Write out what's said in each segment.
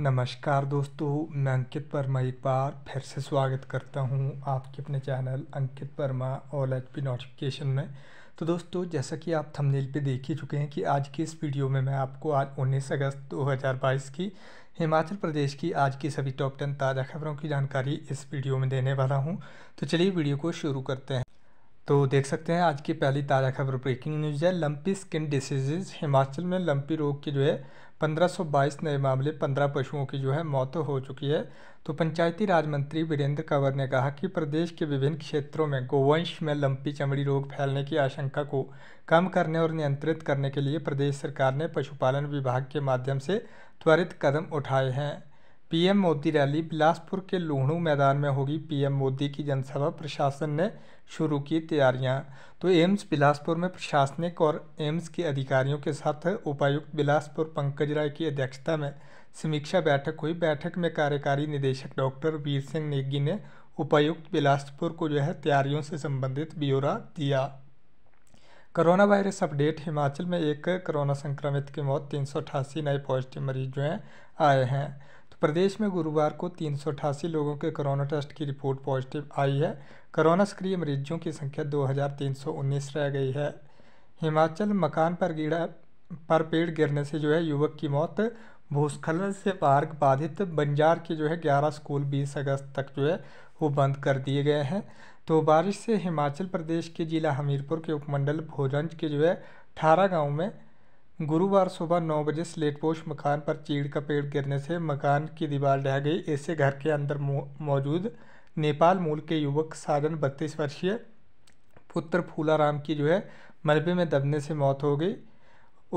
नमस्कार दोस्तों मैं अंकित वर्मा एक बार फिर से स्वागत करता हूं आपके अपने channel Ankit Verma all H P notification में तो दोस्तों जैसा कि आप थंबनेल पे देख ही चुके हैं कि आज की इस वीडियो में मैं आपको आज 19 अगस्त 2022 की हिमाचल प्रदेश की आज की सभी टॉप टेन ताज़ा खबरों की जानकारी इस वीडियो में देने वाला हूँ तो चलिए वीडियो को शुरू करते हैं तो देख सकते हैं आज की पहली ताज़ा खबर ब्रेकिंग न्यूज़ है लंपी स्किन डिसीजेज हिमाचल में लंपी रोग की जो है 1522 नए मामले 15 पशुओं की जो है मौत हो चुकी है तो पंचायती राज मंत्री वीरेंद्र कंवर ने कहा कि प्रदेश के विभिन्न क्षेत्रों में गोवंश में लंपी चमड़ी रोग फैलने की आशंका को कम करने और नियंत्रित करने के लिए प्रदेश सरकार ने पशुपालन विभाग के माध्यम से त्वरित कदम उठाए हैं पीएम मोदी रैली बिलासपुर के लूहणू मैदान में होगी पीएम मोदी की जनसभा प्रशासन ने शुरू की तैयारियां तो एम्स बिलासपुर में प्रशासनिक और एम्स के अधिकारियों के साथ उपायुक्त बिलासपुर पंकज राय की अध्यक्षता में समीक्षा बैठक हुई बैठक में कार्यकारी निदेशक डॉक्टर वीर सिंह नेगी ने उपायुक्त बिलासपुर को जो है तैयारियों से संबंधित ब्यौरा दिया कोरोना वायरस अपडेट हिमाचल में एक कोरोना संक्रमित की मौत तीन नए पॉजिटिव मरीज जो हैं आए हैं प्रदेश में गुरुवार को तीन लोगों के कोरोना टेस्ट की रिपोर्ट पॉजिटिव आई है कोरोना सक्रिय मरीजों की संख्या 2319 रह गई है हिमाचल मकान पर गिरा पर पेड़ गिरने से जो है युवक की मौत भूस्खलन से पार्क बाधित बंजार के जो है 11 स्कूल 20 अगस्त तक जो है वो बंद कर दिए गए हैं तो बारिश से हिमाचल प्रदेश के ज़िला हमीरपुर के उपमंडल भोजंज के जो है अठारह गाँव में गुरुवार सुबह नौ बजे स्लेटपोश मकान पर चीड़ का पेड़ गिरने से मकान की दीवार ढह गई ऐसे घर के अंदर मौजूद नेपाल मूल के युवक साजन बत्तीस वर्षीय पुत्र फूला राम की जो है मलबे में दबने से मौत हो गई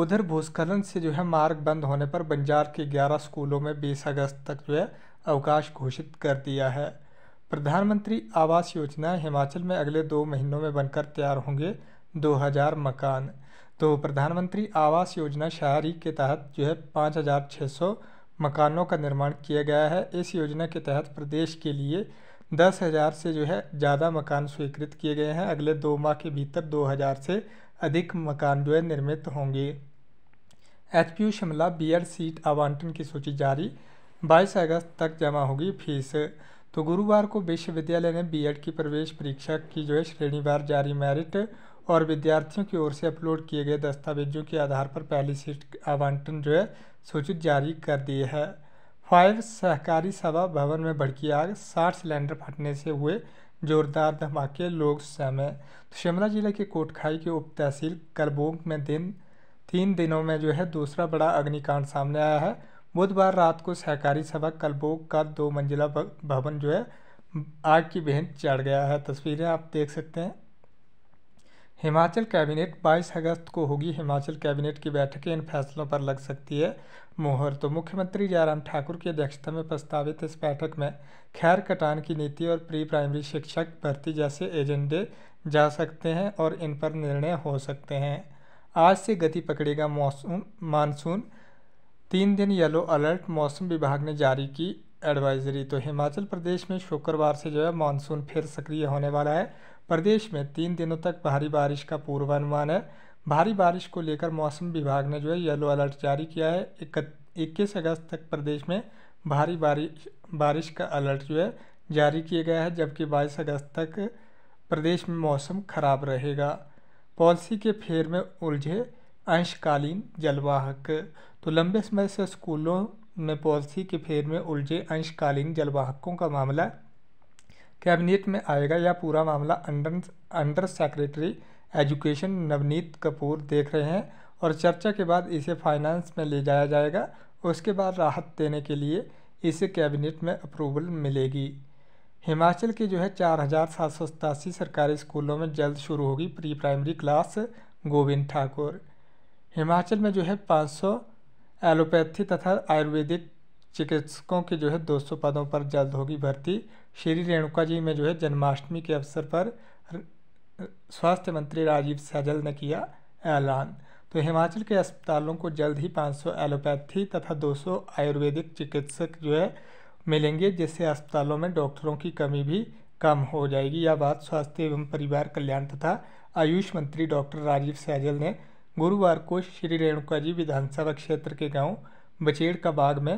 उधर भूस्खलन से जो है मार्ग बंद होने पर बंजार के 11 स्कूलों में 20 अगस्त तक जो है अवकाश घोषित कर दिया है प्रधानमंत्री आवास योजना हिमाचल में अगले दो महीनों में बनकर तैयार होंगे 2000 मकान तो प्रधानमंत्री आवास योजना शहरी के तहत जो है पाँच हज़ार छः सौ मकानों का निर्माण किया गया है इस योजना के तहत प्रदेश के लिए दस हज़ार से जो है ज़्यादा मकान स्वीकृत किए गए हैं अगले दो माह के भीतर दो हज़ार से अधिक मकान जो है निर्मित होंगे H P U Shimla B Ed seat आवंटन की सूची जारी बाईस अगस्त तक जमा होगी फीस तो गुरुवार को विश्वविद्यालय ने बीएड की प्रवेश परीक्षा की जो है श्रेणीवार जारी मेरिट और विद्यार्थियों की ओर से अपलोड किए गए दस्तावेजों के आधार पर पहली सीट आवंटन जो है सूचित जारी कर दिए है फायर सहकारी सभा भवन में भड़की आग साठ सिलेंडर फटने से हुए जोरदार धमाके लोग समय तो शिमला जिले के कोटखाई के उप तहसील कलबोंग में दिन तीन दिनों में जो है दूसरा बड़ा अग्निकांड सामने आया है बुधवार रात को सहकारी सभा कलबोंग का दो मंजिला भवन जो है आग की भेंट चढ़ गया है तस्वीरें आप देख सकते हैं हिमाचल कैबिनेट 22 अगस्त को होगी हिमाचल कैबिनेट की बैठकें इन फैसलों पर लग सकती है मोहर तो मुख्यमंत्री जयराम ठाकुर की अध्यक्षता में प्रस्तावित इस बैठक में खैर कटान की नीति और प्री प्राइमरी शिक्षक भर्ती जैसे एजेंडे जा सकते हैं और इन पर निर्णय हो सकते हैं आज से गति पकड़ेगा मौसम मानसून तीन दिन येलो अलर्ट मौसम विभाग ने जारी की एडवाइजरी तो हिमाचल प्रदेश में शुक्रवार से जो है मानसून फिर सक्रिय होने वाला है प्रदेश में तीन दिनों तक भारी बारिश का पूर्वानुमान है भारी बारिश को लेकर मौसम विभाग ने जो है येलो अलर्ट जारी किया है इक्कीस अगस्त तक प्रदेश में भारी बारिश बारिश का अलर्ट जो है जारी किया गया है जबकि बाईस अगस्त तक प्रदेश में मौसम खराब रहेगा पॉलिसी के फेर में उलझे अंशकालीन जलवाहक तो लंबे समय से स्कूलों में पॉलिसी के फेर में उलझे अंशकालीन जलवाहकों का मामला कैबिनेट में आएगा यह पूरा मामला under under secretary education Navneet Kapoor देख रहे हैं और चर्चा के बाद इसे फाइनेंस में ले जाया जाएगा उसके बाद राहत देने के लिए इसे कैबिनेट में अप्रूवल मिलेगी हिमाचल के जो है चार हज़ार सात सौ सतासी सरकारी स्कूलों में जल्द शुरू होगी pre primary class Govind Thakur Himachal में जो है पाँच सौ एलोपैथी तथा आयुर्वेदिक चिकित्सकों के जो है 200 पदों पर जल्द होगी भर्ती श्री रेणुका जी में जो है जन्माष्टमी के अवसर पर स्वास्थ्य मंत्री राजीव सैजल ने किया ऐलान तो हिमाचल के अस्पतालों को जल्द ही 500 एलोपैथी तथा 200 आयुर्वेदिक चिकित्सक जो है मिलेंगे जिससे अस्पतालों में डॉक्टरों की कमी भी कम हो जाएगी यह बात स्वास्थ्य एवं परिवार कल्याण तथा आयुष मंत्री डॉक्टर राजीव सैजल ने गुरुवार को श्री रेणुका जी विधानसभा क्षेत्र के गांव बचेड़ का बाग में